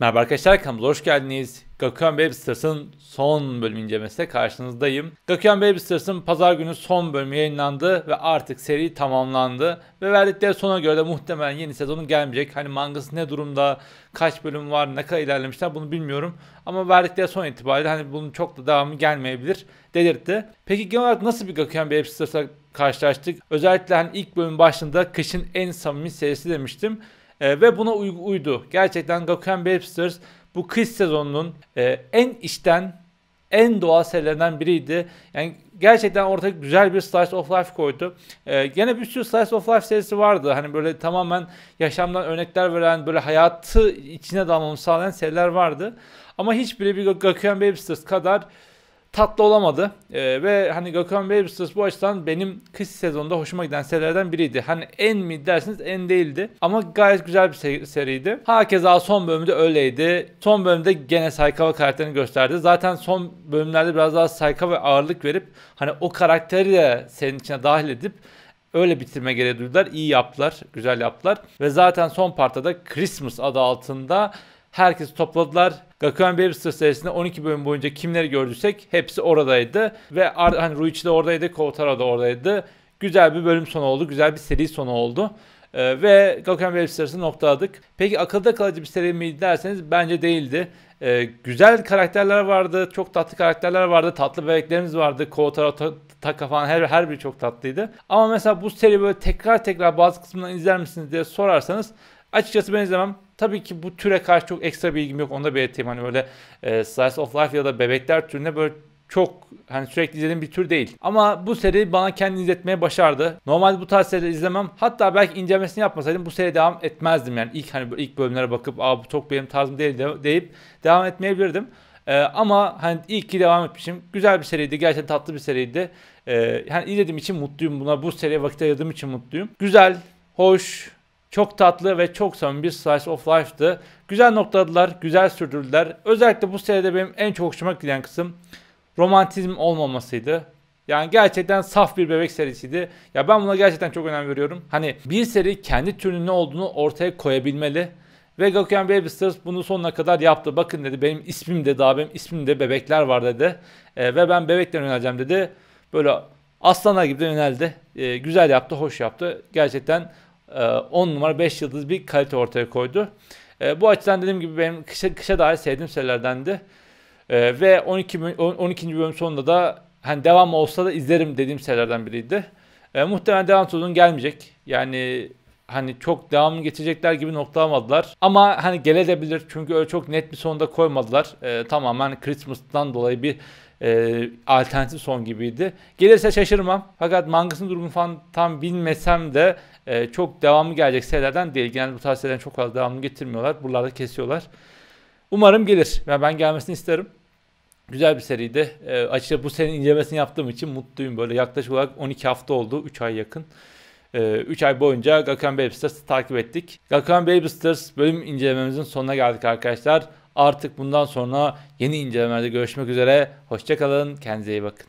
Merhaba arkadaşlar kanalımıza hoş geldiniz. Gakuen Babysters'ın son bölüm incelemesine karşınızdayım. Gakuen Babysters'ın pazar günü son bölümü yayınlandı ve artık seri tamamlandı. Ve verdikleri sona göre de muhtemelen yeni sezonun gelmeyecek. Hani mangası ne durumda, kaç bölüm var, ne kadar ilerlemişler bunu bilmiyorum. Ama verdikleri son itibariyle hani bunun çok da devamı gelmeyebilir delirtti. Peki genel olarak nasıl bir Gakuen Babysters'a karşılaştık? Özellikle hani ilk bölüm başında kışın en samimi serisi demiştim. E, ve buna uydu. Gerçekten Gakuen Webster bu kış sezonunun e, en işten en doğal serilerinden biriydi. Yani gerçekten ortak güzel bir slice of life koydu. Ee, gene bir sürü slice of life serisi vardı. Hani böyle tamamen yaşamdan örnekler veren, böyle hayatı içine dalmamı sağlayan seriler vardı. Ama hiçbiri bir Gakuen Babysters kadar tatlı olamadı. E, ve hani Gökhan Webersters bu açıdan benim kış sezonunda hoşuma giden serilerden biriydi. Hani en mi dersiniz en değildi. Ama gayet güzel bir ser- seriydi. Hakeza son bölümde öyleydi. Son bölümde gene Saikawa karakterini gösterdi. Zaten son bölümlerde biraz daha Saikawa ve ağırlık verip hani o karakteri de senin içine dahil edip Öyle bitirme gereği duydular. İyi yaptılar. Güzel yaptılar. Ve zaten son partada Christmas adı altında herkesi topladılar. Gakuen Webster serisinde 12 bölüm boyunca kimleri gördüysek hepsi oradaydı. Ve hani Ruichi de oradaydı, Kotaro da oradaydı. Güzel bir bölüm sonu oldu, güzel bir seri sonu oldu. Ee, ve Gakuen Webster'sı noktaladık. Peki akılda kalıcı bir seri miydi derseniz bence değildi. Ee, güzel karakterler vardı, çok tatlı karakterler vardı, tatlı bebeklerimiz vardı. Kotaro, Taka falan her, her biri çok tatlıydı. Ama mesela bu seri böyle tekrar tekrar bazı kısımdan izler misiniz diye sorarsanız açıkçası ben izlemem. Tabii ki bu türe karşı çok ekstra bilgim yok. Onu da belirteyim. Hani böyle e, Slice of Life ya da bebekler türüne böyle çok hani sürekli izlediğim bir tür değil. Ama bu seri bana kendini izletmeye başardı. Normalde bu tarz serileri izlemem. Hatta belki incelemesini yapmasaydım bu seri devam etmezdim. Yani ilk hani ilk bölümlere bakıp "Aa bu çok benim tarzım değil." de, deyip devam etmeyebilirdim. Ee, ama hani ilk ki devam etmişim. Güzel bir seriydi. Gerçekten tatlı bir seriydi. Ee, hani izlediğim için mutluyum buna. Bu seriye vakit ayırdığım için mutluyum. Güzel, hoş, çok tatlı ve çok samimi bir slice of life'dı. Güzel noktadılar, güzel sürdürdüler. Özellikle bu seride benim en çok hoşuma giden kısım romantizm olmamasıydı. Yani gerçekten saf bir bebek serisiydi. Ya ben buna gerçekten çok önem veriyorum. Hani bir seri kendi türünün ne olduğunu ortaya koyabilmeli. Ve Gökhan Babysters bunu sonuna kadar yaptı. Bakın dedi benim ismim de daha benim de bebekler var dedi. E, ve ben bebekten yöneleceğim dedi. Böyle aslanlar gibi de yöneldi. E, güzel yaptı, hoş yaptı. Gerçekten 10 ee, numara 5 yıldız bir kalite ortaya koydu. Ee, bu açıdan dediğim gibi benim kışa, kışa dair sevdiğim serilerdendi. Ee, ve 12. 12. bölüm sonunda da hani devam olsa da izlerim dediğim serilerden biriydi. muhtemelen devam sezonu gelmeyecek. Yani hani çok devamını geçecekler gibi noktalamadılar. Ama hani gelebilir çünkü öyle çok net bir sonda koymadılar. E, tamamen Christmas'tan dolayı bir e, alternatif son gibiydi. Gelirse şaşırmam. Fakat Mangıs'ın durumunu falan tam bilmesem de e, çok devamı gelecek sitelerden değil. Genelde bu tarz sitelerden çok fazla devamını getirmiyorlar. Buralarda kesiyorlar. Umarım gelir. Yani ben gelmesini isterim. Güzel bir seriydi. E, açıkçası bu serinin incelemesini yaptığım için mutluyum. Böyle yaklaşık olarak 12 hafta oldu. 3 ay yakın. 3 ee, ay boyunca Gakuen Baby takip ettik. Gakuen Baby bölüm incelememizin sonuna geldik arkadaşlar. Artık bundan sonra yeni incelemelerde görüşmek üzere. Hoşçakalın. Kendinize iyi bakın.